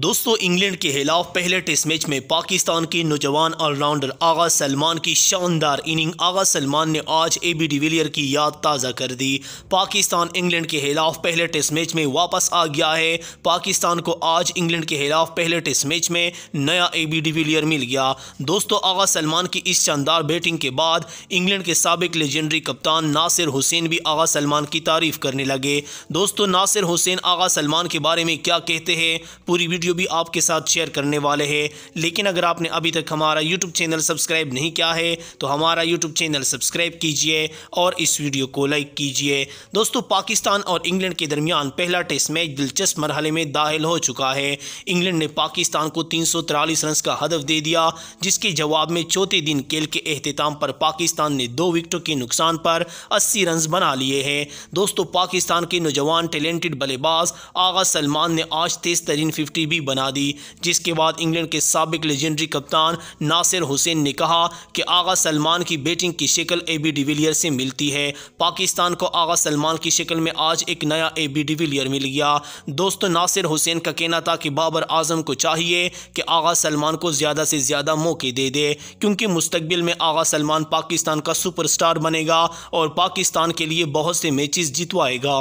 दोस्तों इंग्लैंड के खिलाफ पहले टेस्ट मैच में पाकिस्तान के नौजवान ऑलराउंडर आगा सलमान की शानदार इनिंग आगा सलमान ने आज ए बी डिविलियर की याद ताज़ा कर दी पाकिस्तान इंग्लैंड के खिलाफ पहले टेस्ट मैच में वापस आ गया है पाकिस्तान को आज इंग्लैंड के खिलाफ पहले टेस्ट मैच में नया ए बी डिविलियर मिल गया दोस्तों आगा सलमान की इस शानदार बैटिंग के बाद इंग्लैंड के सबक लेजेंडरी कप्तान नासिर हुसैन भी आगा सलमान की तारीफ करने लगे दोस्तों नासिर हुसैन आगा सलमान के बारे में क्या कहते हैं पूरी वीडियो भी आपके साथ शेयर करने वाले हैं लेकिन अगर आपने अभी तक हमारा यूट्यूब चैनल सब्सक्राइब नहीं किया है तो हमारा यूट्यूब चैनल सब्सक्राइब कीजिए और इस वीडियो को लाइक कीजिए दोस्तों पाकिस्तान और इंग्लैंड के दरमियान पहला टेस्ट मैच दिलचस्प मरहले में दाखिल हो चुका है इंग्लैंड ने पाकिस्तान को तीन रन का हदफ दे दिया जिसके जवाब में चौथे दिन खेल के अहतमाम पर पाकिस्तान ने दो विकेटों के नुकसान पर अस्सी रन बना लिए हैं दोस्तों पाकिस्तान के नौजवान टैलेंटेड बल्लेबाज आगा सलमान ने आज तेज तरीन फिफ्टी भी बना दी जिसके बाद इंग्लैंड के सबक लेजेंडरी कप्तान नासिर हुसैन ने कहा कि आगा सलमान की बैटिंग की शक्ल ए बी डिविलियर से मिलती है पाकिस्तान को आगा सलमान की शक्ल में आज एक नया ए बी डिविलियर मिल गया दोस्तों नासिर हुसैन का कहना था कि बाबर आजम को चाहिए कि आगा सलमान को ज़्यादा से ज़्यादा मौके दे दे क्योंकि मुस्तबिल में आगा सलमान पाकिस्तान का सुपरस्टार बनेगा और पाकिस्तान के लिए बहुत से मैचेस जितवाएगा